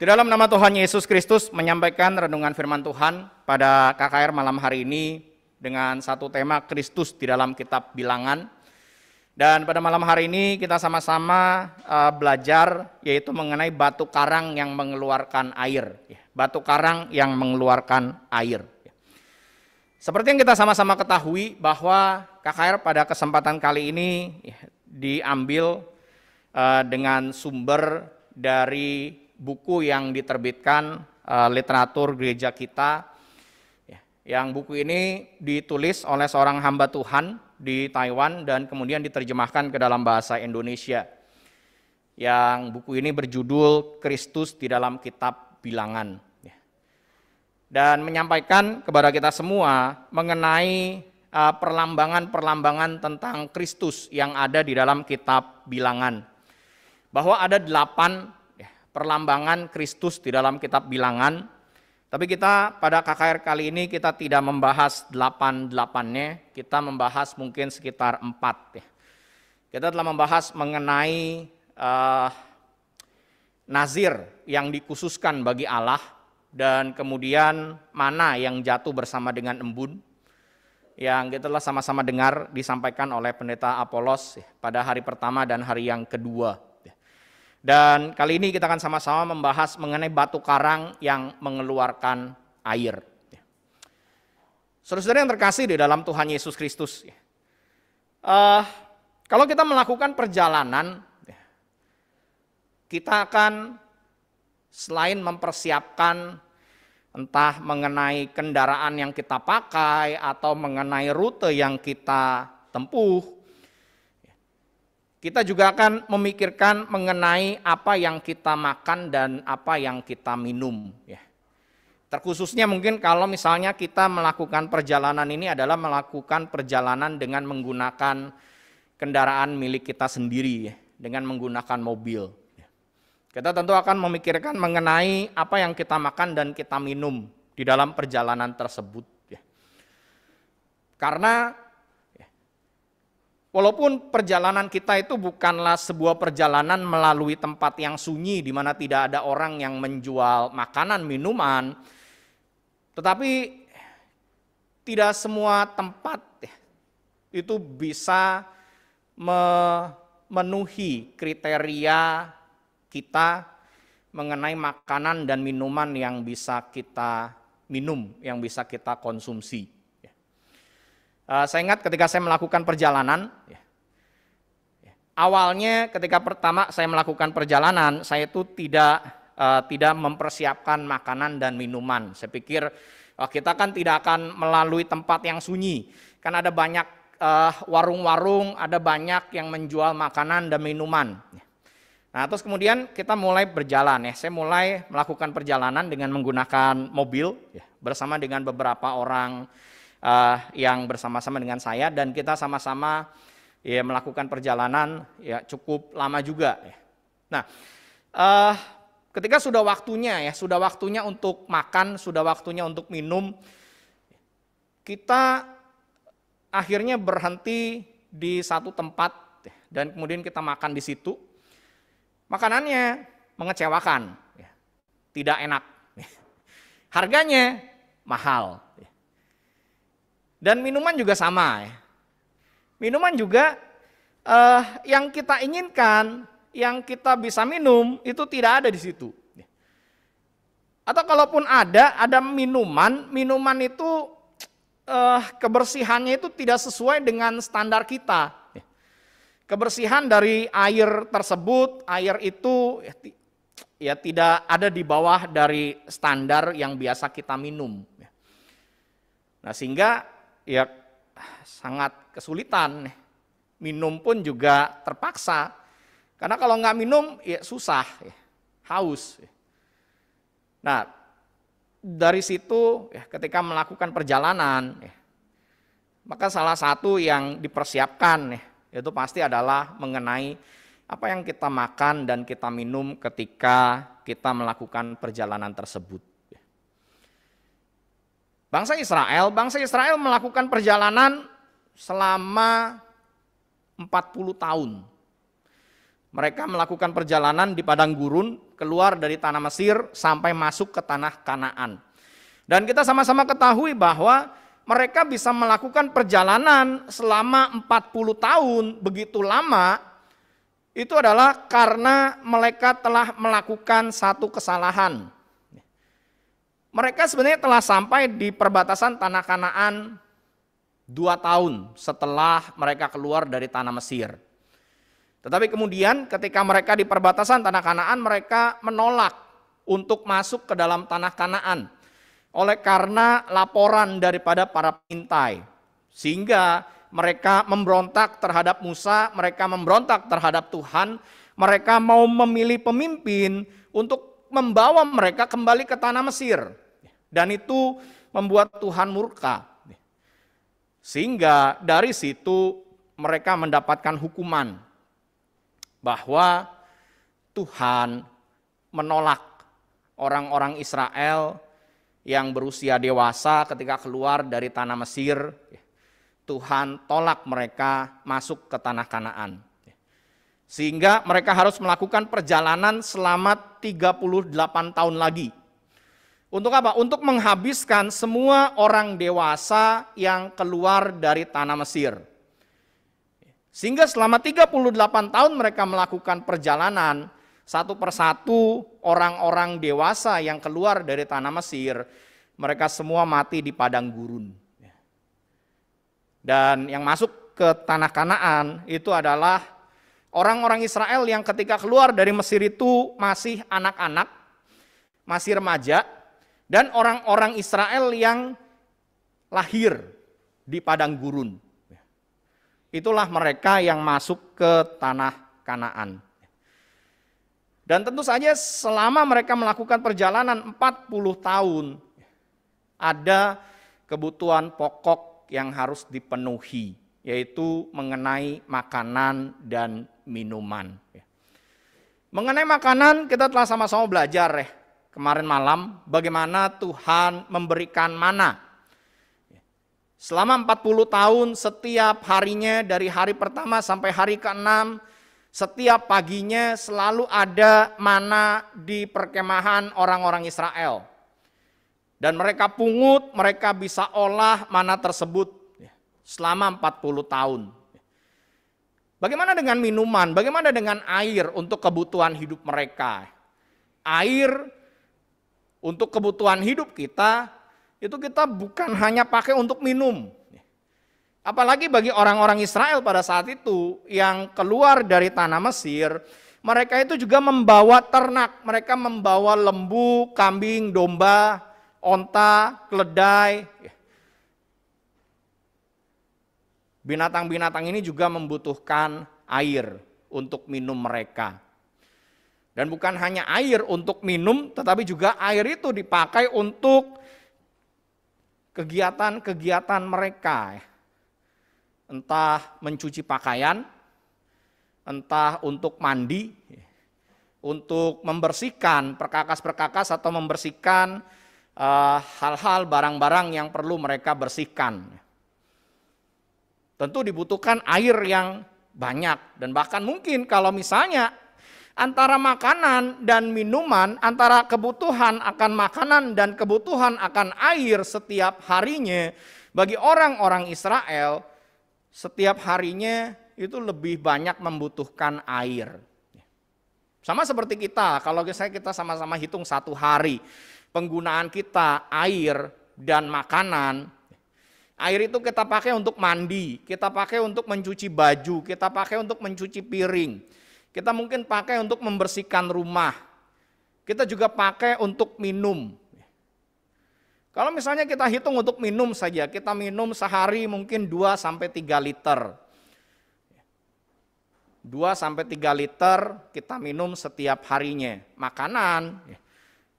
Di dalam nama Tuhan Yesus Kristus menyampaikan renungan firman Tuhan pada KKR malam hari ini dengan satu tema Kristus di dalam kitab bilangan. Dan pada malam hari ini kita sama-sama eh, belajar yaitu mengenai batu karang yang mengeluarkan air. Ya, batu karang yang mengeluarkan air. Ya. Seperti yang kita sama-sama ketahui bahwa KKR pada kesempatan kali ini ya, diambil eh, dengan sumber dari buku yang diterbitkan uh, literatur gereja kita. Ya, yang buku ini ditulis oleh seorang hamba Tuhan di Taiwan dan kemudian diterjemahkan ke dalam bahasa Indonesia. Yang buku ini berjudul Kristus di dalam Kitab Bilangan. Ya. Dan menyampaikan kepada kita semua mengenai eh, perlambangan-perlambangan tentang Kristus yang ada di dalam kitab bilangan. Bahwa ada delapan perlambangan Kristus di dalam kitab bilangan. Tapi kita pada KKR kali ini kita tidak membahas delapan-delapannya, kita membahas mungkin sekitar empat. Ya. Kita telah membahas mengenai uh, nazir yang dikhususkan bagi Allah dan kemudian mana yang jatuh bersama dengan embun yang kita telah sama-sama dengar disampaikan oleh pendeta Apolos pada hari pertama dan hari yang kedua dan kali ini kita akan sama-sama membahas mengenai batu karang yang mengeluarkan air. Saudara-saudara yang terkasih di dalam Tuhan Yesus Kristus, uh, kalau kita melakukan perjalanan, ya, kita akan selain mempersiapkan entah mengenai kendaraan yang kita pakai atau mengenai rute yang kita tempuh, kita juga akan memikirkan mengenai apa yang kita makan dan apa yang kita minum. Ya. Terkhususnya mungkin kalau misalnya kita melakukan perjalanan ini adalah melakukan perjalanan dengan menggunakan kendaraan milik kita sendiri, ya. dengan menggunakan mobil. Ya. Kita tentu akan memikirkan mengenai apa yang kita makan dan kita minum di dalam perjalanan tersebut. ya. Karena Walaupun perjalanan kita itu bukanlah sebuah perjalanan melalui tempat yang sunyi di mana tidak ada orang yang menjual makanan, minuman. Tetapi tidak semua tempat itu bisa memenuhi kriteria kita mengenai makanan dan minuman yang bisa kita minum, yang bisa kita konsumsi. Eh, saya ingat ketika saya melakukan perjalanan, ya. awalnya ketika pertama saya melakukan perjalanan, saya itu tidak eh, tidak mempersiapkan makanan dan minuman. Saya pikir oh, kita kan tidak akan melalui tempat yang sunyi, kan ada banyak eh, warung-warung, ada banyak yang menjual makanan dan minuman. Nah, terus kemudian kita mulai berjalan ya. Saya mulai melakukan perjalanan dengan menggunakan mobil ya, bersama dengan beberapa orang uh, yang bersama-sama dengan saya dan kita sama-sama ya melakukan perjalanan ya cukup lama juga. Ya. Nah, uh, ketika sudah waktunya ya, sudah waktunya untuk makan, sudah waktunya untuk minum, kita akhirnya berhenti di satu tempat ya, dan kemudian kita makan di situ. Makanannya mengecewakan, ya, tidak enak. Harganya mahal. Dan minuman juga sama ya. Minuman juga eh, yang kita inginkan, yang kita bisa minum itu tidak ada di situ. Atau kalaupun ada, ada minuman, minuman itu eh, kebersihannya itu tidak sesuai dengan standar kita. Kebersihan dari air tersebut, air itu ya, ya tidak ada di bawah dari standar yang biasa kita minum. Nah sehingga ya sangat kesulitan. Minum pun juga terpaksa. Karena kalau nggak minum ya susah, ya, haus. Ya. Nah, dari situ ya, ketika melakukan perjalanan, ya, maka salah satu yang dipersiapkan ya, itu pasti adalah mengenai apa yang kita makan dan kita minum ketika kita melakukan perjalanan tersebut. Bangsa Israel, bangsa Israel melakukan perjalanan selama 40 tahun. Mereka melakukan perjalanan di padang gurun, keluar dari tanah Mesir sampai masuk ke tanah Kanaan. Dan kita sama-sama ketahui bahwa mereka bisa melakukan perjalanan selama 40 tahun begitu lama itu adalah karena mereka telah melakukan satu kesalahan mereka sebenarnya telah sampai di perbatasan tanah Kanaan dua tahun setelah mereka keluar dari tanah Mesir. Tetapi kemudian ketika mereka di perbatasan tanah Kanaan, mereka menolak untuk masuk ke dalam tanah Kanaan oleh karena laporan daripada para pintai, Sehingga mereka memberontak terhadap Musa, mereka memberontak terhadap Tuhan, mereka mau memilih pemimpin untuk membawa mereka kembali ke tanah Mesir. Dan itu membuat Tuhan murka. Sehingga dari situ mereka mendapatkan hukuman bahwa Tuhan menolak orang-orang Israel yang berusia dewasa ketika keluar dari tanah Mesir. Tuhan tolak mereka masuk ke tanah Kanaan. Sehingga mereka harus melakukan perjalanan selama 38 tahun lagi untuk apa? Untuk menghabiskan semua orang dewasa yang keluar dari tanah Mesir. Sehingga selama 38 tahun mereka melakukan perjalanan satu persatu orang-orang dewasa yang keluar dari tanah Mesir, mereka semua mati di padang gurun. Dan yang masuk ke tanah Kanaan itu adalah orang-orang Israel yang ketika keluar dari Mesir itu masih anak-anak, masih remaja, dan orang-orang Israel yang lahir di padang gurun. Itulah mereka yang masuk ke tanah Kanaan. Dan tentu saja selama mereka melakukan perjalanan 40 tahun ada kebutuhan pokok yang harus dipenuhi yaitu mengenai makanan dan minuman. Mengenai makanan kita telah sama-sama belajar ya kemarin malam bagaimana Tuhan memberikan mana. Selama 40 tahun setiap harinya dari hari pertama sampai hari ke-6 setiap paginya selalu ada mana di perkemahan orang-orang Israel. Dan mereka pungut, mereka bisa olah mana tersebut selama 40 tahun. Bagaimana dengan minuman? Bagaimana dengan air untuk kebutuhan hidup mereka? Air untuk kebutuhan hidup kita, itu kita bukan hanya pakai untuk minum. Apalagi bagi orang-orang Israel pada saat itu yang keluar dari tanah Mesir, mereka itu juga membawa ternak, mereka membawa lembu, kambing, domba, onta, keledai. Binatang-binatang ini juga membutuhkan air untuk minum mereka. Dan bukan hanya air untuk minum, tetapi juga air itu dipakai untuk kegiatan-kegiatan mereka. Entah mencuci pakaian, entah untuk mandi, untuk membersihkan perkakas-perkakas atau membersihkan hal eh, hal-hal barang-barang yang perlu mereka bersihkan. Tentu dibutuhkan air yang banyak dan bahkan mungkin kalau misalnya antara makanan dan minuman, antara kebutuhan akan makanan dan kebutuhan akan air setiap harinya, bagi orang-orang Israel, setiap harinya itu lebih banyak membutuhkan air. Sama seperti kita, kalau misalnya kita sama-sama hitung satu hari, penggunaan kita air dan makanan, air itu kita pakai untuk mandi, kita pakai untuk mencuci baju, kita pakai untuk mencuci piring, kita mungkin pakai untuk membersihkan rumah. Kita juga pakai untuk minum. Kalau misalnya kita hitung untuk minum saja, kita minum sehari mungkin 2 sampai 3 liter. 2 sampai 3 liter kita minum setiap harinya. Makanan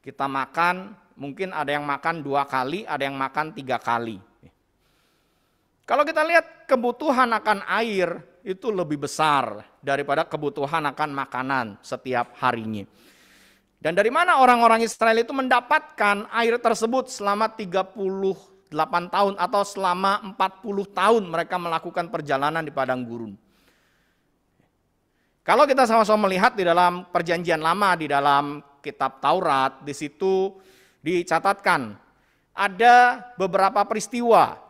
kita makan mungkin ada yang makan dua kali, ada yang makan tiga kali. Kalau kita lihat kebutuhan akan air itu lebih besar daripada kebutuhan akan makanan setiap harinya. Dan dari mana orang-orang Israel itu mendapatkan air tersebut selama 38 tahun atau selama 40 tahun mereka melakukan perjalanan di padang gurun. Kalau kita sama-sama melihat di dalam perjanjian lama, di dalam kitab Taurat, di situ dicatatkan ada beberapa peristiwa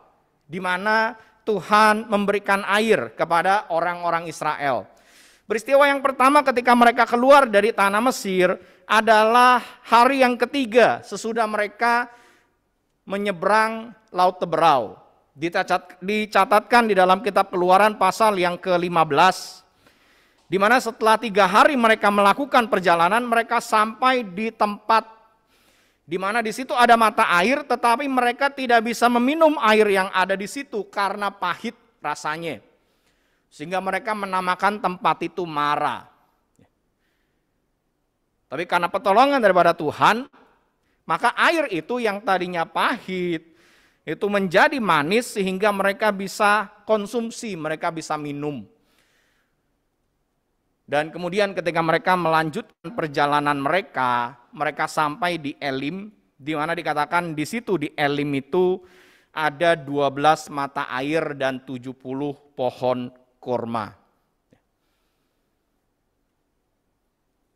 di mana Tuhan memberikan air kepada orang-orang Israel. Peristiwa yang pertama ketika mereka keluar dari tanah Mesir adalah hari yang ketiga sesudah mereka menyeberang Laut Teberau. dicatatkan di dalam kitab keluaran pasal yang ke-15 di mana setelah tiga hari mereka melakukan perjalanan, mereka sampai di tempat di mana di situ ada mata air tetapi mereka tidak bisa meminum air yang ada di situ karena pahit rasanya. Sehingga mereka menamakan tempat itu Mara. Tapi karena pertolongan daripada Tuhan, maka air itu yang tadinya pahit itu menjadi manis sehingga mereka bisa konsumsi, mereka bisa minum. Dan kemudian ketika mereka melanjutkan perjalanan mereka, mereka sampai di Elim, di mana dikatakan di situ di Elim itu ada 12 mata air dan 70 pohon kurma.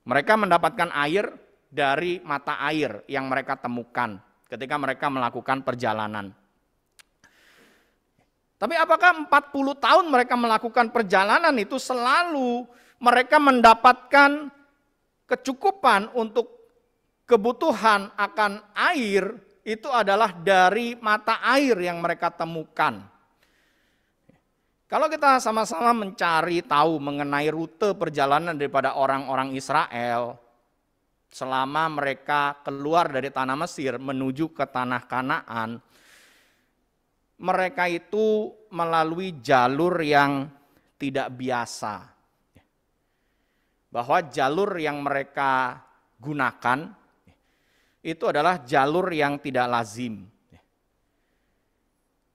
Mereka mendapatkan air dari mata air yang mereka temukan ketika mereka melakukan perjalanan. Tapi apakah 40 tahun mereka melakukan perjalanan itu selalu mereka mendapatkan kecukupan untuk kebutuhan akan air itu adalah dari mata air yang mereka temukan. Kalau kita sama-sama mencari tahu mengenai rute perjalanan daripada orang-orang Israel selama mereka keluar dari tanah Mesir menuju ke tanah Kanaan, mereka itu melalui jalur yang tidak biasa bahwa jalur yang mereka gunakan itu adalah jalur yang tidak lazim.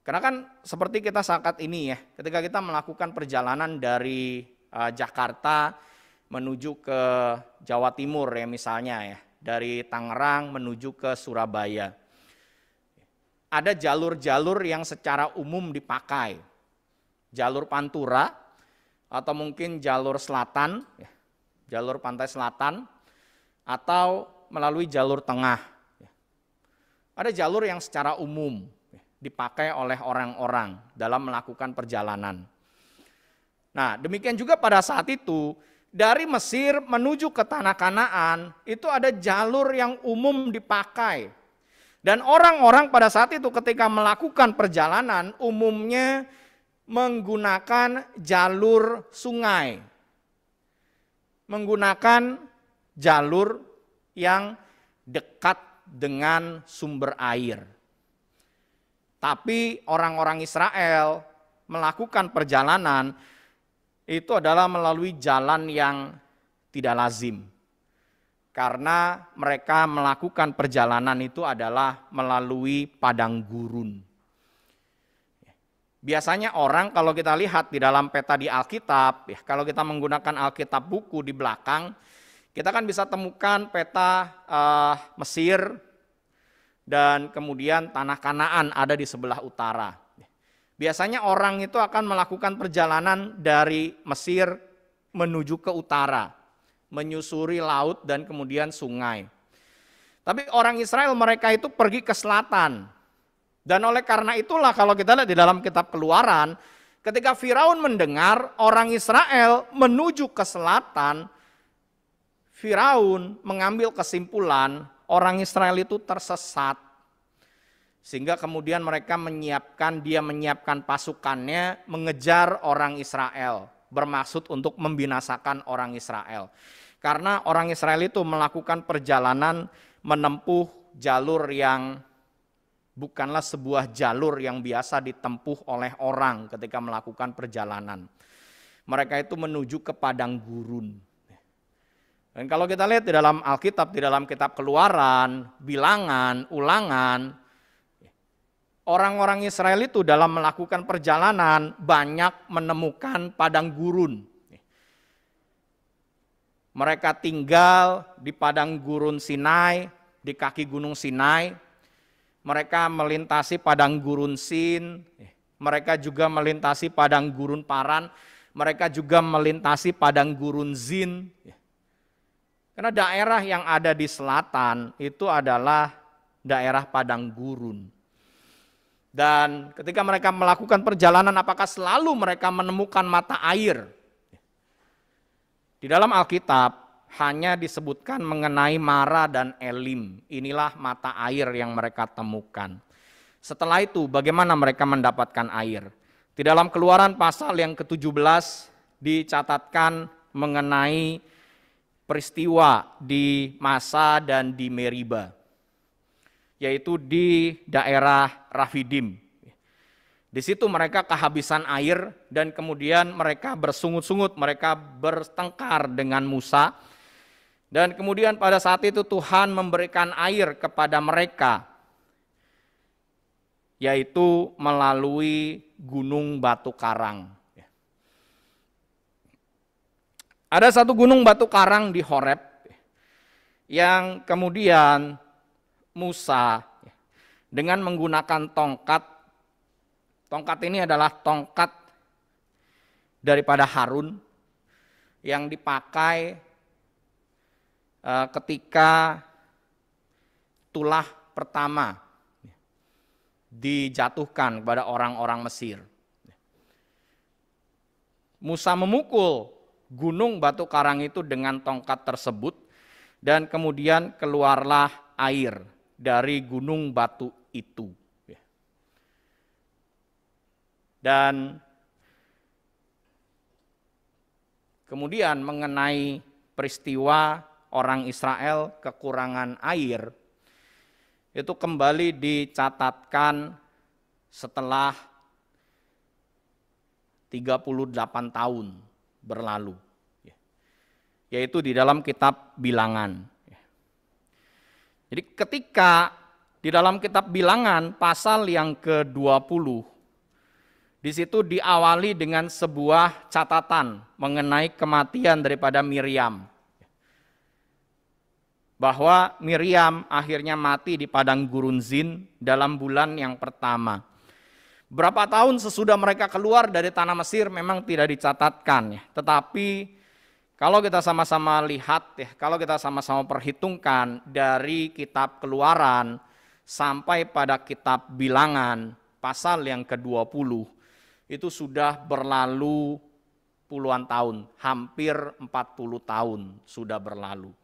Karena kan seperti kita saat ini ya, ketika kita melakukan perjalanan dari e, Jakarta menuju ke Jawa Timur ya misalnya ya, dari Tangerang menuju ke Surabaya. Ada jalur-jalur yang secara umum dipakai. Jalur Pantura atau mungkin jalur selatan ya, jalur pantai selatan, atau melalui jalur tengah. Ada jalur yang secara umum dipakai oleh orang-orang dalam melakukan perjalanan. Nah, demikian juga pada saat itu dari Mesir menuju ke tanah Kanaan itu ada jalur yang umum dipakai. Dan orang-orang pada saat itu ketika melakukan perjalanan umumnya menggunakan jalur sungai menggunakan jalur yang dekat dengan sumber air. Tapi orang-orang Israel melakukan perjalanan itu adalah melalui jalan yang tidak lazim. Karena mereka melakukan perjalanan itu adalah melalui padang gurun. Biasanya orang kalau kita lihat di dalam peta di Alkitab, ya, kalau kita menggunakan Alkitab buku di belakang, kita kan bisa temukan peta uh, Mesir dan kemudian tanah Kanaan ada di sebelah utara. Biasanya orang itu akan melakukan perjalanan dari Mesir menuju ke utara, menyusuri laut dan kemudian sungai. Tapi orang Israel mereka itu pergi ke selatan, dan oleh karena itulah kalau kita lihat di dalam kitab keluaran, ketika Firaun mendengar orang Israel menuju ke selatan, Firaun mengambil kesimpulan orang Israel itu tersesat. Sehingga kemudian mereka menyiapkan, dia menyiapkan pasukannya mengejar orang Israel. Bermaksud untuk membinasakan orang Israel. Karena orang Israel itu melakukan perjalanan menempuh jalur yang bukanlah sebuah jalur yang biasa ditempuh oleh orang ketika melakukan perjalanan. Mereka itu menuju ke padang gurun. Dan kalau kita lihat di dalam Alkitab, di dalam kitab keluaran, bilangan, ulangan, orang-orang Israel itu dalam melakukan perjalanan banyak menemukan padang gurun. Mereka tinggal di padang gurun Sinai, di kaki gunung Sinai, mereka melintasi padang gurun Sin, mereka juga melintasi padang gurun Paran, mereka juga melintasi padang gurun Zin. Karena daerah yang ada di selatan itu adalah daerah padang gurun. Dan ketika mereka melakukan perjalanan apakah selalu mereka menemukan mata air? Di dalam Alkitab hanya disebutkan mengenai Mara dan Elim. Inilah mata air yang mereka temukan. Setelah itu bagaimana mereka mendapatkan air? Di dalam keluaran pasal yang ke-17 dicatatkan mengenai peristiwa di Masa dan di Meriba, yaitu di daerah Rafidim. Di situ mereka kehabisan air dan kemudian mereka bersungut-sungut, mereka bertengkar dengan Musa dan kemudian pada saat itu Tuhan memberikan air kepada mereka, yaitu melalui gunung batu karang. Ada satu gunung batu karang di Horeb yang kemudian Musa dengan menggunakan tongkat, tongkat ini adalah tongkat daripada Harun yang dipakai Eh, ketika tulah pertama dijatuhkan kepada orang-orang Mesir. Musa memukul gunung batu karang itu dengan tongkat tersebut dan kemudian keluarlah air dari gunung batu itu. Dan kemudian mengenai peristiwa orang Israel kekurangan air itu kembali dicatatkan setelah 38 tahun berlalu yaitu di dalam kitab bilangan jadi ketika di dalam kitab bilangan pasal yang ke-20 di situ diawali dengan sebuah catatan mengenai kematian daripada Miriam bahwa Miriam akhirnya mati di padang gurun Zin dalam bulan yang pertama. Berapa tahun sesudah mereka keluar dari tanah Mesir memang tidak dicatatkan ya. Tetapi kalau kita sama-sama lihat ya, kalau kita sama-sama perhitungkan dari kitab Keluaran sampai pada kitab Bilangan pasal yang ke-20 itu sudah berlalu puluhan tahun, hampir 40 tahun sudah berlalu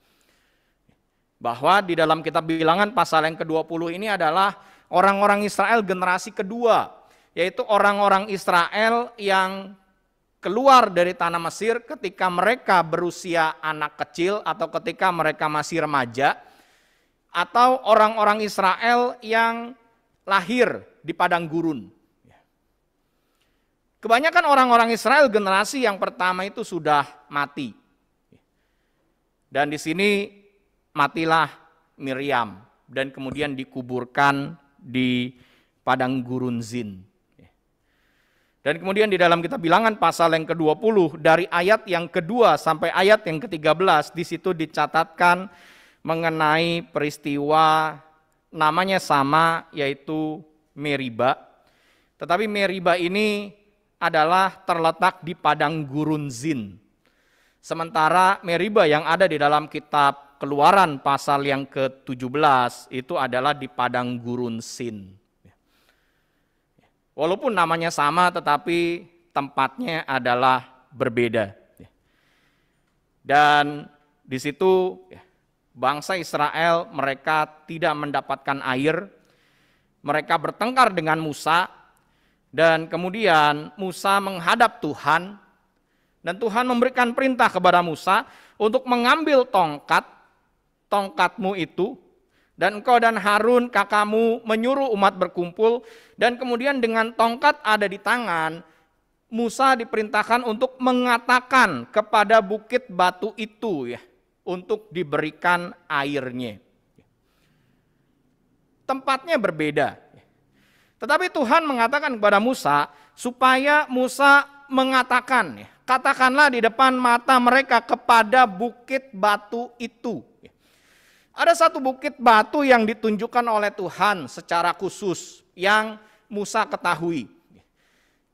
bahwa di dalam kitab bilangan pasal yang ke-20 ini adalah orang-orang Israel generasi kedua, yaitu orang-orang Israel yang keluar dari tanah Mesir ketika mereka berusia anak kecil atau ketika mereka masih remaja atau orang-orang Israel yang lahir di padang gurun. Kebanyakan orang-orang Israel generasi yang pertama itu sudah mati. Dan di sini matilah Miriam dan kemudian dikuburkan di padang gurun Zin. Dan kemudian di dalam kita bilangan pasal yang ke-20 dari ayat yang kedua sampai ayat yang ke-13 di situ dicatatkan mengenai peristiwa namanya sama yaitu Meriba. Tetapi Meriba ini adalah terletak di padang gurun Zin. Sementara Meriba yang ada di dalam kitab keluaran pasal yang ke-17 itu adalah di padang gurun Sin. Walaupun namanya sama tetapi tempatnya adalah berbeda. Dan di situ bangsa Israel mereka tidak mendapatkan air, mereka bertengkar dengan Musa, dan kemudian Musa menghadap Tuhan, dan Tuhan memberikan perintah kepada Musa untuk mengambil tongkat tongkatmu itu, dan engkau dan Harun kakamu menyuruh umat berkumpul, dan kemudian dengan tongkat ada di tangan, Musa diperintahkan untuk mengatakan kepada bukit batu itu ya, untuk diberikan airnya. Tempatnya berbeda. Tetapi Tuhan mengatakan kepada Musa supaya Musa mengatakan, ya, katakanlah di depan mata mereka kepada bukit batu itu. Ada satu bukit batu yang ditunjukkan oleh Tuhan secara khusus yang Musa ketahui.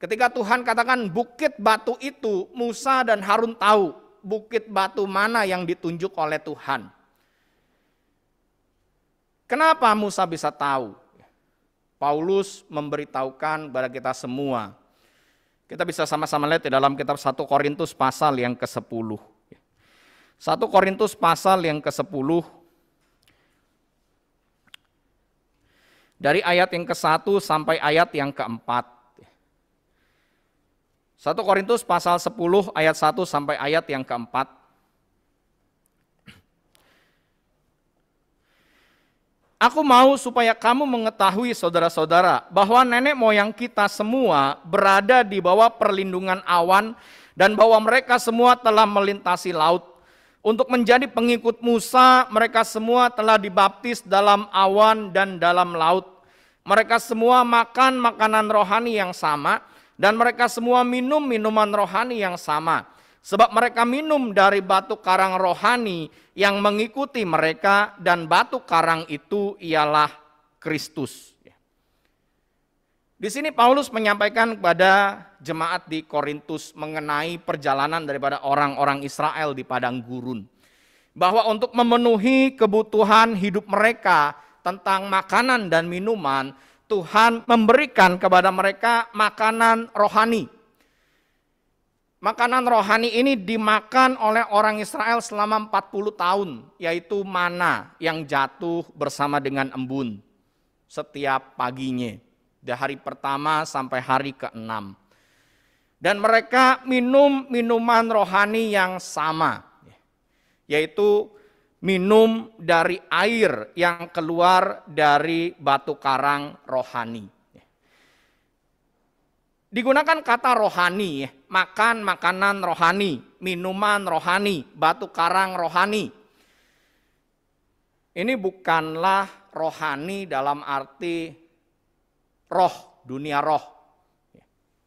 Ketika Tuhan katakan bukit batu itu, Musa dan Harun tahu bukit batu mana yang ditunjuk oleh Tuhan. Kenapa Musa bisa tahu? Paulus memberitahukan kepada kita semua. Kita bisa sama-sama lihat di dalam kitab 1 Korintus pasal yang ke-10. 1 Korintus pasal yang ke-10 dari ayat yang ke-1 sampai ayat yang ke-4. 1 Korintus pasal 10 ayat 1 sampai ayat yang ke keempat. Aku mau supaya kamu mengetahui saudara-saudara bahwa nenek moyang kita semua berada di bawah perlindungan awan dan bahwa mereka semua telah melintasi laut. Untuk menjadi pengikut Musa, mereka semua telah dibaptis dalam awan dan dalam laut. Mereka semua makan makanan rohani yang sama dan mereka semua minum minuman rohani yang sama. Sebab mereka minum dari batu karang rohani yang mengikuti mereka dan batu karang itu ialah Kristus. Di sini Paulus menyampaikan kepada jemaat di Korintus mengenai perjalanan daripada orang-orang Israel di padang gurun. Bahwa untuk memenuhi kebutuhan hidup mereka tentang makanan dan minuman, Tuhan memberikan kepada mereka makanan rohani. Makanan rohani ini dimakan oleh orang Israel selama 40 tahun, yaitu mana yang jatuh bersama dengan embun setiap paginya, dari hari pertama sampai hari keenam. Dan mereka minum minuman rohani yang sama, yaitu minum dari air yang keluar dari batu karang rohani. Digunakan kata rohani, ya. makan makanan rohani, minuman rohani, batu karang rohani. Ini bukanlah rohani dalam arti roh, dunia roh.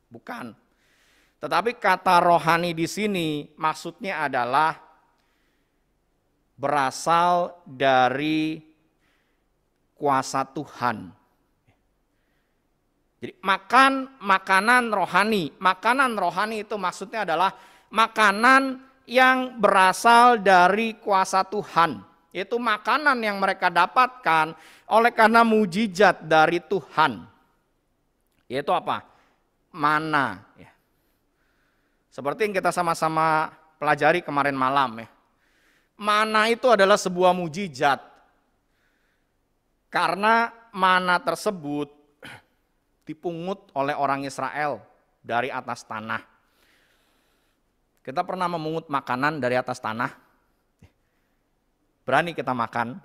Bukan. Tetapi kata rohani di sini maksudnya adalah berasal dari kuasa Tuhan. Jadi makan makanan rohani. Makanan rohani itu maksudnya adalah makanan yang berasal dari kuasa Tuhan. Itu makanan yang mereka dapatkan oleh karena mujizat dari Tuhan. Yaitu apa? Mana. Ya. Seperti yang kita sama-sama pelajari kemarin malam ya mana itu adalah sebuah mujizat. Karena mana tersebut dipungut oleh orang Israel dari atas tanah. Kita pernah memungut makanan dari atas tanah. Berani kita makan.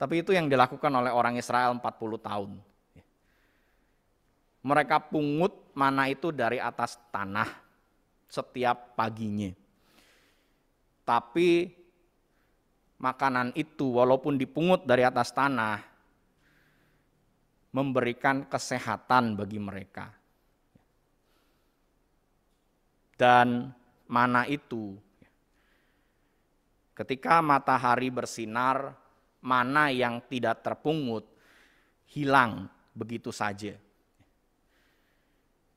Tapi itu yang dilakukan oleh orang Israel 40 tahun. Mereka pungut mana itu dari atas tanah setiap paginya. Tapi makanan itu walaupun dipungut dari atas tanah memberikan kesehatan bagi mereka. Dan mana itu ketika matahari bersinar mana yang tidak terpungut hilang begitu saja.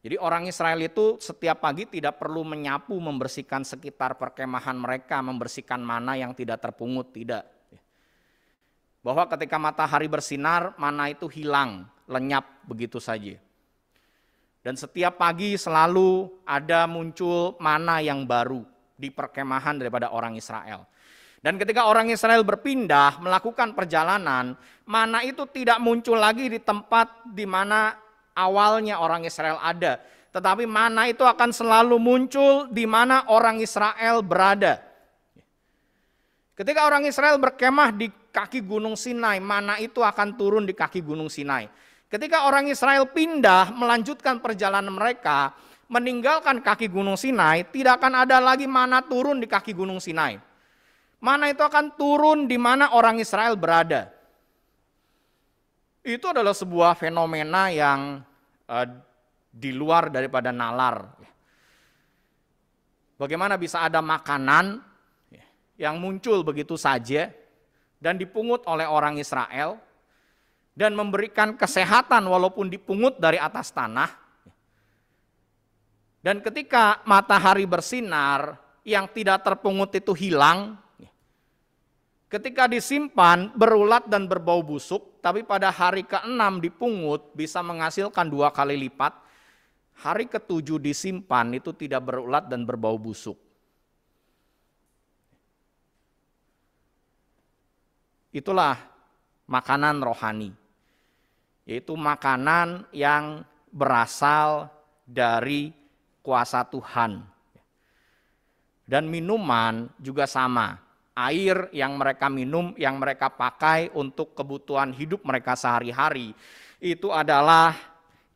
Jadi orang Israel itu setiap pagi tidak perlu menyapu, membersihkan sekitar perkemahan mereka, membersihkan mana yang tidak terpungut, tidak. Bahwa ketika matahari bersinar, mana itu hilang, lenyap begitu saja. Dan setiap pagi selalu ada muncul mana yang baru di perkemahan daripada orang Israel. Dan ketika orang Israel berpindah, melakukan perjalanan, mana itu tidak muncul lagi di tempat di mana awalnya orang Israel ada. Tetapi mana itu akan selalu muncul di mana orang Israel berada. Ketika orang Israel berkemah di kaki Gunung Sinai, mana itu akan turun di kaki Gunung Sinai. Ketika orang Israel pindah melanjutkan perjalanan mereka, meninggalkan kaki Gunung Sinai, tidak akan ada lagi mana turun di kaki Gunung Sinai. Mana itu akan turun di mana orang Israel berada itu adalah sebuah fenomena yang uh, di luar daripada nalar. Bagaimana bisa ada makanan yang muncul begitu saja dan dipungut oleh orang Israel dan memberikan kesehatan walaupun dipungut dari atas tanah. Dan ketika matahari bersinar yang tidak terpungut itu hilang, Ketika disimpan berulat dan berbau busuk, tapi pada hari ke-6 dipungut bisa menghasilkan dua kali lipat. Hari ke-7 disimpan itu tidak berulat dan berbau busuk. Itulah makanan rohani, yaitu makanan yang berasal dari kuasa Tuhan. Dan minuman juga sama, air yang mereka minum, yang mereka pakai untuk kebutuhan hidup mereka sehari-hari. Itu adalah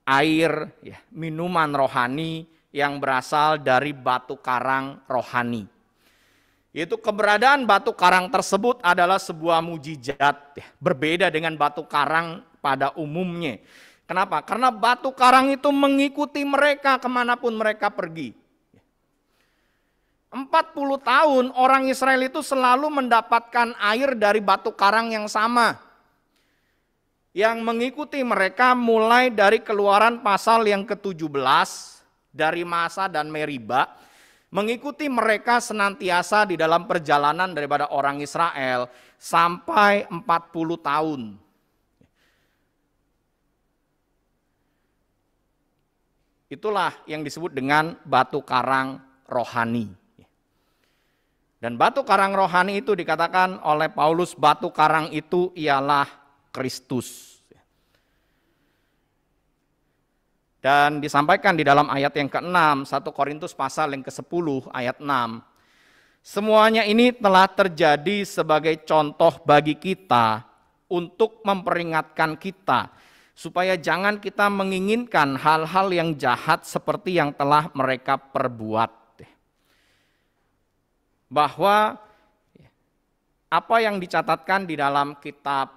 air, ya, minuman rohani yang berasal dari batu karang rohani. Itu keberadaan batu karang tersebut adalah sebuah mujizat, ya, berbeda dengan batu karang pada umumnya. Kenapa? Karena batu karang itu mengikuti mereka kemanapun mereka pergi 40 tahun orang Israel itu selalu mendapatkan air dari batu karang yang sama. Yang mengikuti mereka mulai dari keluaran pasal yang ke-17 dari Masa dan Meriba. Mengikuti mereka senantiasa di dalam perjalanan daripada orang Israel sampai 40 tahun. Itulah yang disebut dengan batu karang rohani. Dan batu karang rohani itu dikatakan oleh Paulus batu karang itu ialah Kristus. Dan disampaikan di dalam ayat yang ke-6, 1 Korintus pasal yang ke-10 ayat 6. Semuanya ini telah terjadi sebagai contoh bagi kita untuk memperingatkan kita supaya jangan kita menginginkan hal-hal yang jahat seperti yang telah mereka perbuat bahwa apa yang dicatatkan di dalam kitab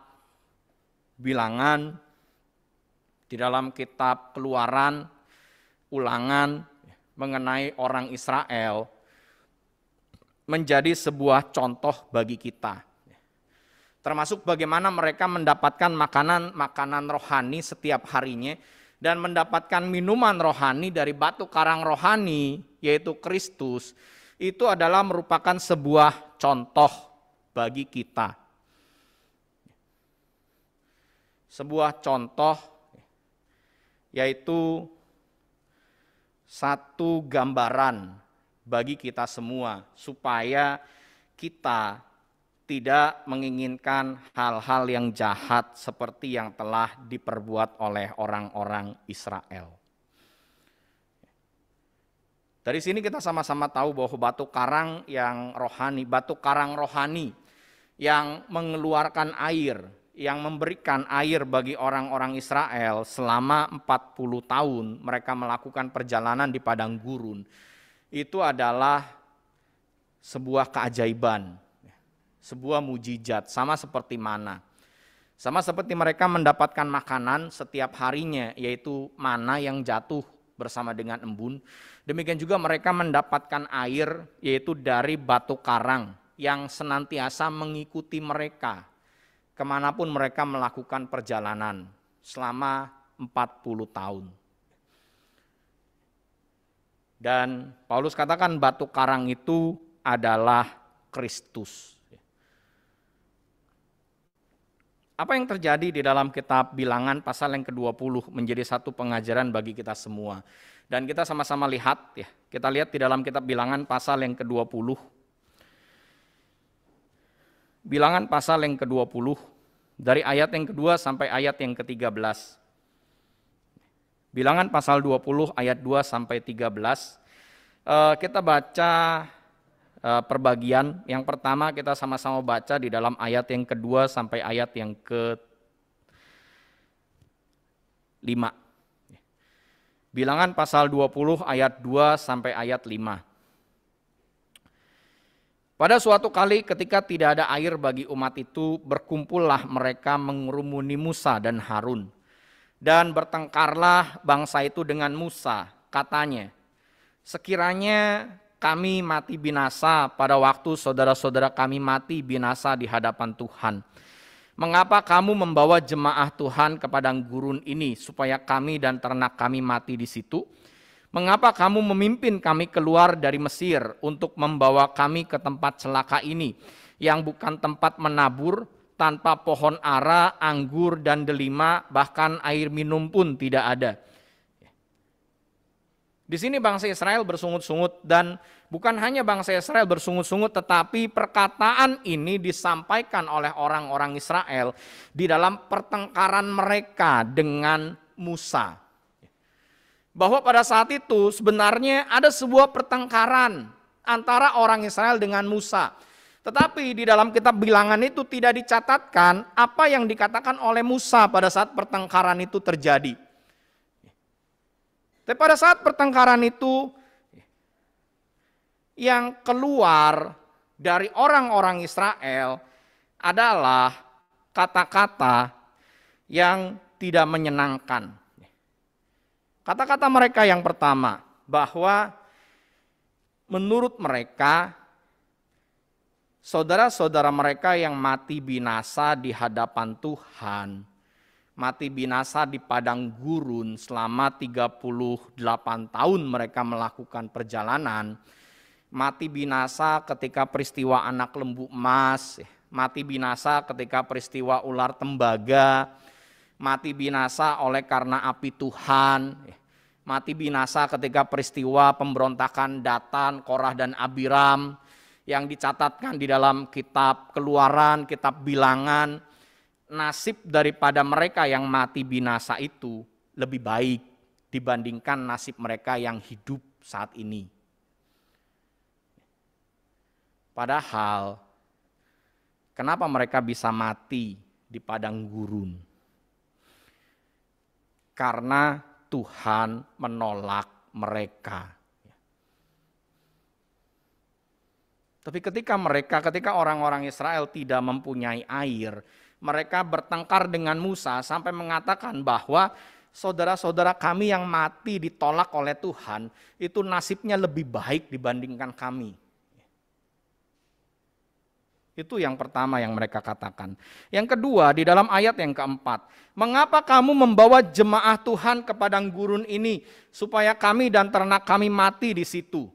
bilangan, di dalam kitab keluaran, ulangan mengenai orang Israel menjadi sebuah contoh bagi kita. Termasuk bagaimana mereka mendapatkan makanan-makanan rohani setiap harinya dan mendapatkan minuman rohani dari batu karang rohani yaitu Kristus itu adalah merupakan sebuah contoh bagi kita. Sebuah contoh yaitu satu gambaran bagi kita semua supaya kita tidak menginginkan hal-hal yang jahat seperti yang telah diperbuat oleh orang-orang Israel. Dari sini kita sama-sama tahu bahwa batu karang yang rohani, batu karang rohani yang mengeluarkan air, yang memberikan air bagi orang-orang Israel selama 40 tahun mereka melakukan perjalanan di padang gurun. Itu adalah sebuah keajaiban, sebuah mujizat, sama seperti mana. Sama seperti mereka mendapatkan makanan setiap harinya, yaitu mana yang jatuh bersama dengan embun. Demikian juga mereka mendapatkan air yaitu dari batu karang yang senantiasa mengikuti mereka kemanapun mereka melakukan perjalanan selama 40 tahun. Dan Paulus katakan batu karang itu adalah Kristus. Apa yang terjadi di dalam kitab bilangan pasal yang ke-20 menjadi satu pengajaran bagi kita semua. Dan kita sama-sama lihat ya, kita lihat di dalam kitab bilangan pasal yang ke-20. Bilangan pasal yang ke-20 dari ayat yang kedua sampai ayat yang ke-13. Bilangan pasal 20 ayat 2 sampai 13. Eh, kita baca Eh, perbagian. Yang pertama kita sama-sama baca di dalam ayat yang kedua sampai ayat yang ke lima. Bilangan pasal 20 ayat 2 sampai ayat 5. Pada suatu kali ketika tidak ada air bagi umat itu, berkumpullah mereka mengerumuni Musa dan Harun. Dan bertengkarlah bangsa itu dengan Musa, katanya, sekiranya kami mati binasa pada waktu saudara-saudara kami mati binasa di hadapan Tuhan. Mengapa kamu membawa jemaah Tuhan ke padang gurun ini supaya kami dan ternak kami mati di situ? Mengapa kamu memimpin kami keluar dari Mesir untuk membawa kami ke tempat celaka ini yang bukan tempat menabur tanpa pohon ara, anggur dan delima bahkan air minum pun tidak ada?' Di sini bangsa Israel bersungut-sungut dan bukan hanya bangsa Israel bersungut-sungut tetapi perkataan ini disampaikan oleh orang-orang Israel di dalam pertengkaran mereka dengan Musa. Bahwa pada saat itu sebenarnya ada sebuah pertengkaran antara orang Israel dengan Musa. Tetapi di dalam kitab bilangan itu tidak dicatatkan apa yang dikatakan oleh Musa pada saat pertengkaran itu terjadi. Tapi pada saat pertengkaran itu yang keluar dari orang-orang Israel adalah kata-kata yang tidak menyenangkan. Kata-kata mereka yang pertama bahwa menurut mereka saudara-saudara mereka yang mati binasa di hadapan Tuhan mati binasa di padang gurun selama 38 tahun mereka melakukan perjalanan. Mati binasa ketika peristiwa anak lembu emas, mati binasa ketika peristiwa ular tembaga, mati binasa oleh karena api Tuhan, mati binasa ketika peristiwa pemberontakan Datan, Korah dan Abiram yang dicatatkan di dalam kitab Keluaran, kitab Bilangan, nasib daripada mereka yang mati binasa itu lebih baik dibandingkan nasib mereka yang hidup saat ini. Padahal, kenapa mereka bisa mati di padang gurun? Karena Tuhan menolak mereka. Tapi ketika mereka, ketika orang-orang Israel tidak mempunyai air, mereka bertengkar dengan Musa sampai mengatakan bahwa saudara-saudara kami yang mati ditolak oleh Tuhan itu nasibnya lebih baik dibandingkan kami. Itu yang pertama yang mereka katakan. Yang kedua, di dalam ayat yang keempat, mengapa kamu membawa jemaah Tuhan ke padang gurun ini supaya kami dan ternak kami mati di situ?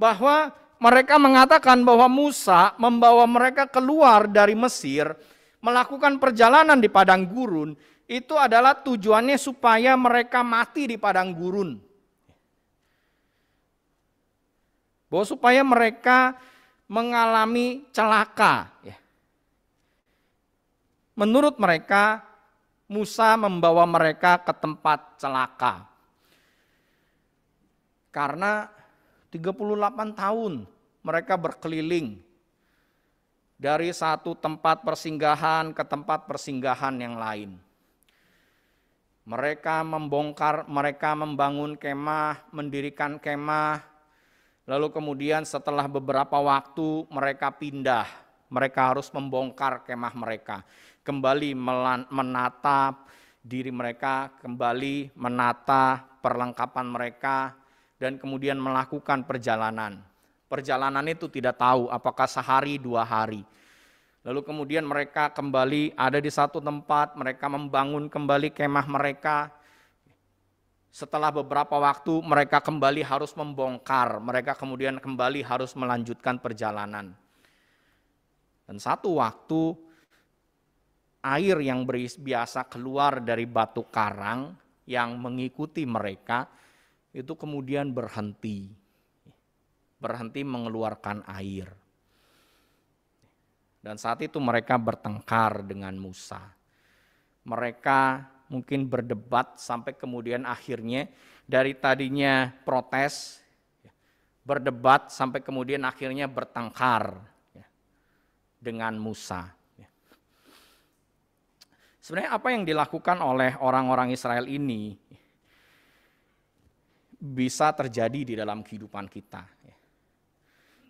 Bahwa mereka mengatakan bahwa Musa membawa mereka keluar dari Mesir, melakukan perjalanan di padang gurun, itu adalah tujuannya supaya mereka mati di padang gurun. Bahwa supaya mereka mengalami celaka. Ya. Menurut mereka, Musa membawa mereka ke tempat celaka. Karena 38 tahun mereka berkeliling dari satu tempat persinggahan ke tempat persinggahan yang lain. Mereka membongkar, mereka membangun kemah, mendirikan kemah, lalu kemudian setelah beberapa waktu mereka pindah. Mereka harus membongkar kemah mereka, kembali menata diri mereka, kembali menata perlengkapan mereka, dan kemudian melakukan perjalanan. Perjalanan itu tidak tahu apakah sehari dua hari. Lalu kemudian mereka kembali ada di satu tempat, mereka membangun kembali kemah mereka. Setelah beberapa waktu mereka kembali harus membongkar, mereka kemudian kembali harus melanjutkan perjalanan. Dan satu waktu air yang biasa keluar dari batu karang yang mengikuti mereka itu kemudian berhenti. Berhenti mengeluarkan air. Dan saat itu mereka bertengkar dengan Musa. Mereka mungkin berdebat sampai kemudian akhirnya dari tadinya protes, berdebat sampai kemudian akhirnya bertengkar dengan Musa. Sebenarnya apa yang dilakukan oleh orang-orang Israel ini bisa terjadi di dalam kehidupan kita. Ya.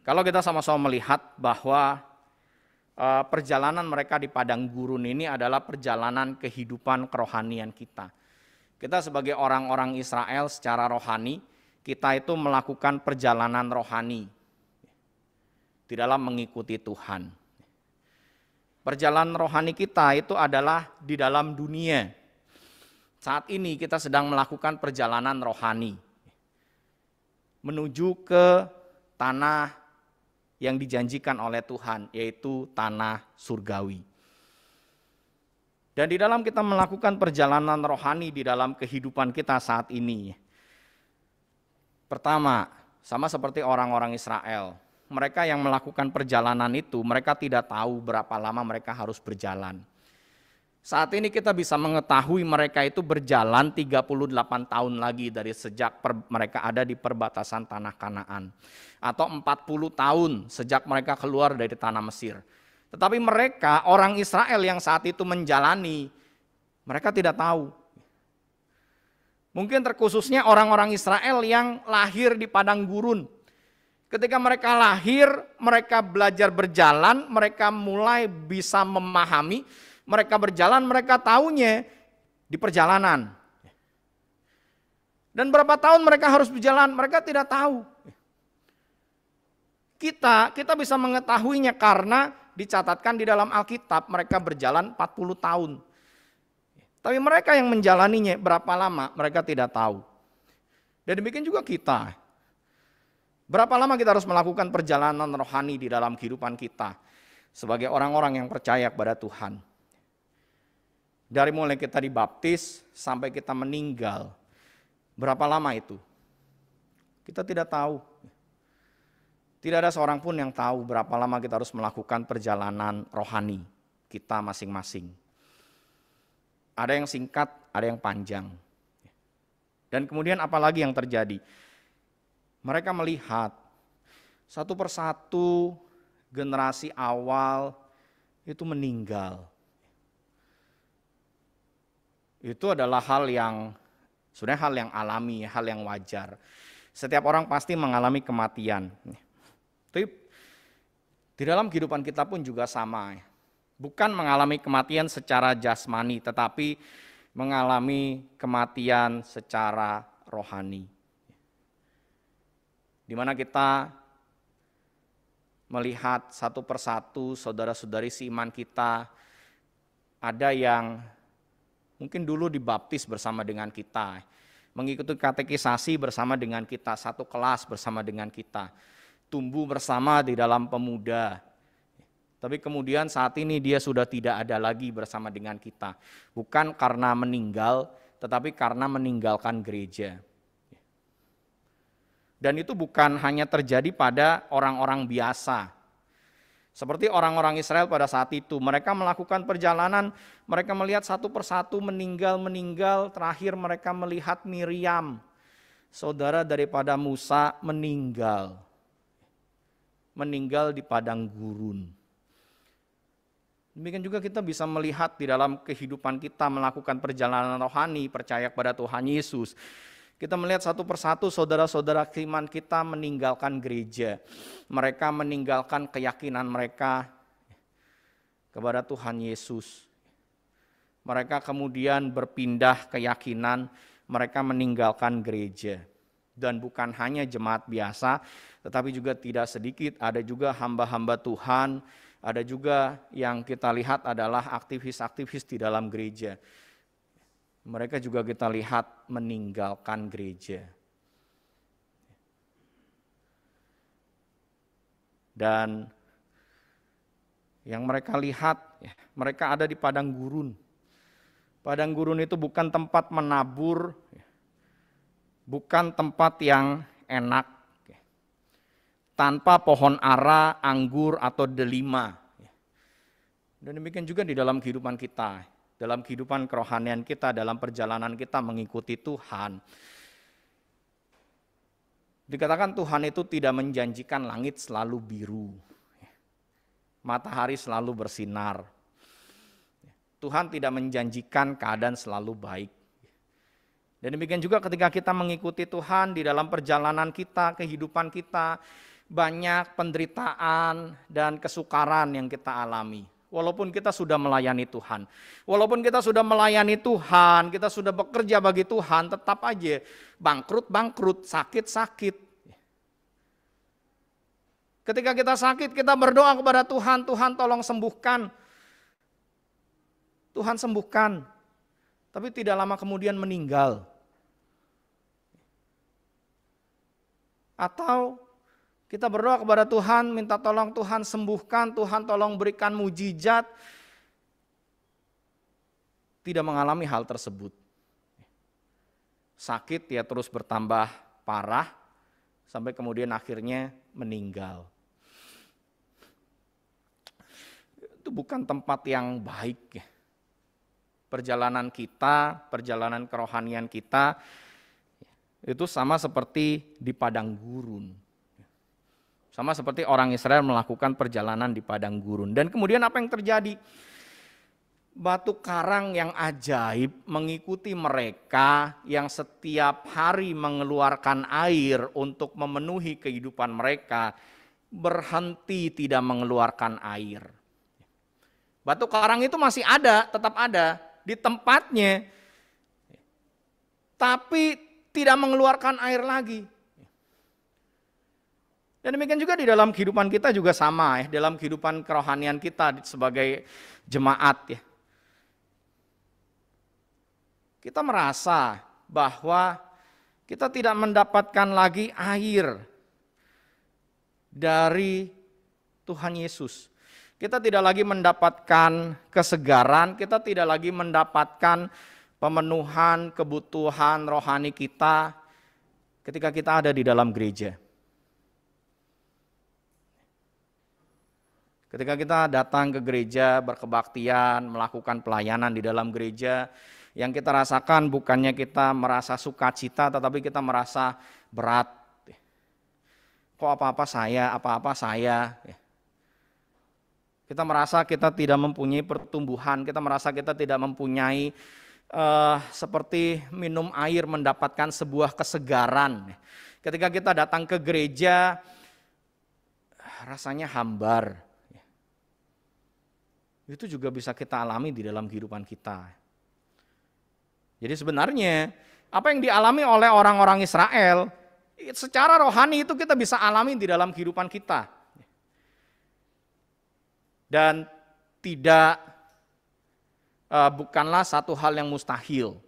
Kalau kita sama-sama melihat bahwa eh, perjalanan mereka di padang gurun ini adalah perjalanan kehidupan kerohanian kita. Kita sebagai orang-orang Israel secara rohani, kita itu melakukan perjalanan rohani di dalam mengikuti Tuhan. Perjalanan rohani kita itu adalah di dalam dunia. Saat ini kita sedang melakukan perjalanan rohani menuju ke tanah yang dijanjikan oleh Tuhan, yaitu tanah surgawi. Dan di dalam kita melakukan perjalanan rohani di dalam kehidupan kita saat ini. Pertama, sama seperti orang-orang Israel, mereka yang melakukan perjalanan itu, mereka tidak tahu berapa lama mereka harus berjalan. Saat ini kita bisa mengetahui mereka itu berjalan 38 tahun lagi dari sejak per, mereka ada di perbatasan tanah Kanaan atau 40 tahun sejak mereka keluar dari tanah Mesir. Tetapi mereka orang Israel yang saat itu menjalani mereka tidak tahu. Mungkin terkhususnya orang-orang Israel yang lahir di padang gurun. Ketika mereka lahir, mereka belajar berjalan, mereka mulai bisa memahami mereka berjalan, mereka tahunya di perjalanan. Dan berapa tahun mereka harus berjalan, mereka tidak tahu. Kita kita bisa mengetahuinya karena dicatatkan di dalam Alkitab mereka berjalan 40 tahun. Tapi mereka yang menjalaninya berapa lama mereka tidak tahu. Dan demikian juga kita. Berapa lama kita harus melakukan perjalanan rohani di dalam kehidupan kita sebagai orang-orang yang percaya kepada Tuhan? Dari mulai kita dibaptis sampai kita meninggal. Berapa lama itu? Kita tidak tahu. Tidak ada seorang pun yang tahu berapa lama kita harus melakukan perjalanan rohani kita masing-masing. Ada yang singkat, ada yang panjang. Dan kemudian apalagi yang terjadi? Mereka melihat satu persatu generasi awal itu meninggal itu adalah hal yang sebenarnya hal yang alami, hal yang wajar. Setiap orang pasti mengalami kematian. Tapi di dalam kehidupan kita pun juga sama. Bukan mengalami kematian secara jasmani, tetapi mengalami kematian secara rohani. Di mana kita melihat satu persatu saudara-saudari si iman kita ada yang Mungkin dulu dibaptis bersama dengan kita, mengikuti katekisasi bersama dengan kita, satu kelas bersama dengan kita, tumbuh bersama di dalam pemuda. Tapi kemudian saat ini dia sudah tidak ada lagi bersama dengan kita. Bukan karena meninggal, tetapi karena meninggalkan gereja. Dan itu bukan hanya terjadi pada orang-orang biasa, seperti orang-orang Israel pada saat itu, mereka melakukan perjalanan, mereka melihat satu persatu meninggal-meninggal, terakhir mereka melihat Miriam, saudara daripada Musa meninggal. Meninggal di padang gurun. Demikian juga kita bisa melihat di dalam kehidupan kita melakukan perjalanan rohani, percaya kepada Tuhan Yesus. Kita melihat satu persatu saudara-saudara kiriman kita meninggalkan gereja. Mereka meninggalkan keyakinan mereka kepada Tuhan Yesus. Mereka kemudian berpindah keyakinan, mereka meninggalkan gereja. Dan bukan hanya jemaat biasa, tetapi juga tidak sedikit ada juga hamba-hamba Tuhan, ada juga yang kita lihat adalah aktivis-aktivis di dalam gereja mereka juga kita lihat meninggalkan gereja. Dan yang mereka lihat, ya, mereka ada di padang gurun. Padang gurun itu bukan tempat menabur, ya. bukan tempat yang enak, ya. tanpa pohon ara, anggur, atau delima. Dan demikian juga di dalam kehidupan kita dalam kehidupan kerohanian kita, dalam perjalanan kita mengikuti Tuhan. Dikatakan Tuhan itu tidak menjanjikan langit selalu biru, matahari selalu bersinar. Tuhan tidak menjanjikan keadaan selalu baik. Dan demikian juga ketika kita mengikuti Tuhan di dalam perjalanan kita, kehidupan kita, banyak penderitaan dan kesukaran yang kita alami. Walaupun kita sudah melayani Tuhan, walaupun kita sudah melayani Tuhan, kita sudah bekerja bagi Tuhan, tetap aja bangkrut, bangkrut, sakit, sakit. Ketika kita sakit, kita berdoa kepada Tuhan, Tuhan tolong sembuhkan. Tuhan sembuhkan. Tapi tidak lama kemudian meninggal. Atau kita berdoa kepada Tuhan, minta tolong Tuhan sembuhkan, Tuhan tolong berikan mujizat. Tidak mengalami hal tersebut. Sakit ya terus bertambah parah, sampai kemudian akhirnya meninggal. Itu bukan tempat yang baik ya. Perjalanan kita, perjalanan kerohanian kita, itu sama seperti di padang gurun sama seperti orang Israel melakukan perjalanan di padang gurun. Dan kemudian apa yang terjadi? Batu karang yang ajaib mengikuti mereka yang setiap hari mengeluarkan air untuk memenuhi kehidupan mereka berhenti tidak mengeluarkan air. Batu karang itu masih ada, tetap ada di tempatnya. Tapi tidak mengeluarkan air lagi dan demikian juga di dalam kehidupan kita juga sama ya, dalam kehidupan kerohanian kita sebagai jemaat ya. Kita merasa bahwa kita tidak mendapatkan lagi air dari Tuhan Yesus. Kita tidak lagi mendapatkan kesegaran, kita tidak lagi mendapatkan pemenuhan kebutuhan rohani kita ketika kita ada di dalam gereja. Ketika kita datang ke gereja, berkebaktian, melakukan pelayanan di dalam gereja, yang kita rasakan bukannya kita merasa sukacita, tetapi kita merasa berat. Kok apa-apa saya, apa-apa saya. Kita merasa kita tidak mempunyai pertumbuhan, kita merasa kita tidak mempunyai uh, seperti minum air mendapatkan sebuah kesegaran. Ketika kita datang ke gereja, rasanya hambar itu juga bisa kita alami di dalam kehidupan kita. Jadi sebenarnya apa yang dialami oleh orang-orang Israel secara rohani itu kita bisa alami di dalam kehidupan kita. Dan tidak uh, bukanlah satu hal yang mustahil.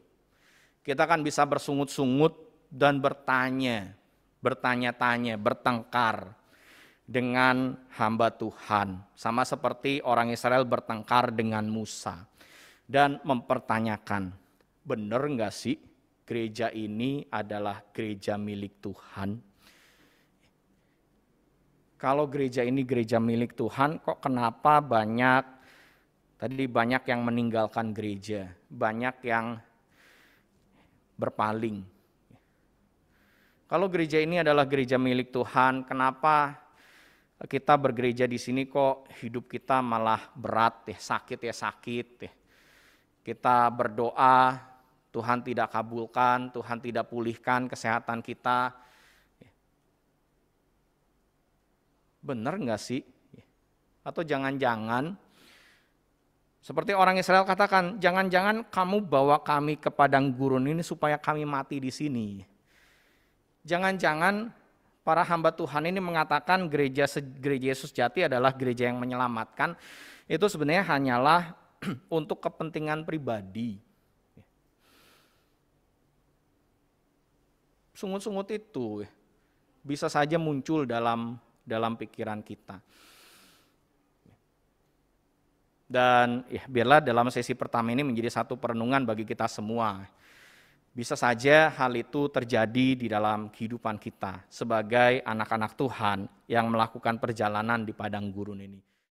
Kita kan bisa bersungut-sungut dan bertanya, bertanya-tanya, bertengkar, dengan hamba Tuhan, sama seperti orang Israel bertengkar dengan Musa dan mempertanyakan, "Benar nggak sih gereja ini adalah gereja milik Tuhan?" Kalau gereja ini gereja milik Tuhan, kok kenapa banyak Tadi banyak yang meninggalkan gereja, banyak yang berpaling. Kalau gereja ini adalah gereja milik Tuhan, kenapa kita bergereja di sini kok hidup kita malah berat ya, sakit ya sakit ya. Kita berdoa, Tuhan tidak kabulkan, Tuhan tidak pulihkan kesehatan kita. Benar nggak sih? Atau jangan-jangan seperti orang Israel katakan, jangan-jangan kamu bawa kami ke padang gurun ini supaya kami mati di sini. Jangan-jangan para hamba Tuhan ini mengatakan gereja gereja Yesus jati adalah gereja yang menyelamatkan itu sebenarnya hanyalah untuk kepentingan pribadi. Sungut-sungut itu bisa saja muncul dalam dalam pikiran kita. Dan ya, biarlah dalam sesi pertama ini menjadi satu perenungan bagi kita semua bisa saja hal itu terjadi di dalam kehidupan kita sebagai anak-anak Tuhan yang melakukan perjalanan di padang gurun ini.